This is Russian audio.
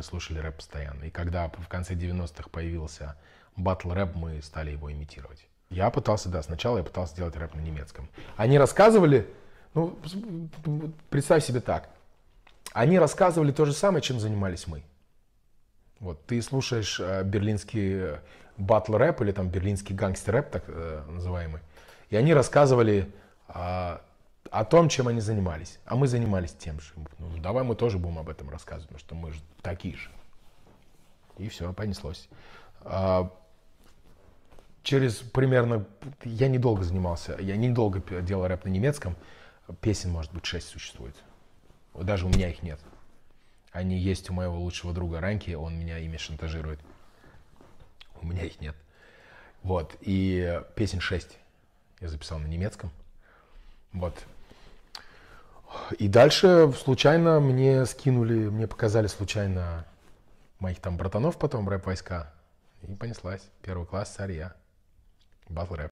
мы слушали рэп постоянно. И когда в конце 90-х появился батл рэп, мы стали его имитировать. Я пытался, да, сначала я пытался делать рэп на немецком. Они рассказывали, ну, представь себе так. Они рассказывали то же самое, чем занимались мы. Вот, ты слушаешь э, берлинский э, батл рэп или там берлинский гангстер рэп, так э, называемый, и они рассказывали э, о том, чем они занимались. А мы занимались тем же. Ну, давай мы тоже будем об этом рассказывать, потому что мы же такие же. И все, понеслось. А, через примерно... Я недолго занимался, я недолго делал рэп на немецком. Песен, может быть, шесть существует. Даже у меня их нет. Они есть у моего лучшего друга Ранки, он меня ими шантажирует. У меня их нет. Вот, и песен шесть я записал на немецком. Вот, и дальше случайно мне скинули, мне показали случайно моих там братанов потом рэп-войска. И понеслась. Первый класс, царь я. Батл рэп.